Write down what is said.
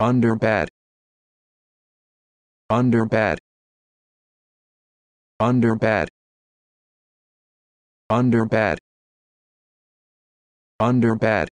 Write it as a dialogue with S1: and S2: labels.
S1: under bed under bed under bed under bed under bed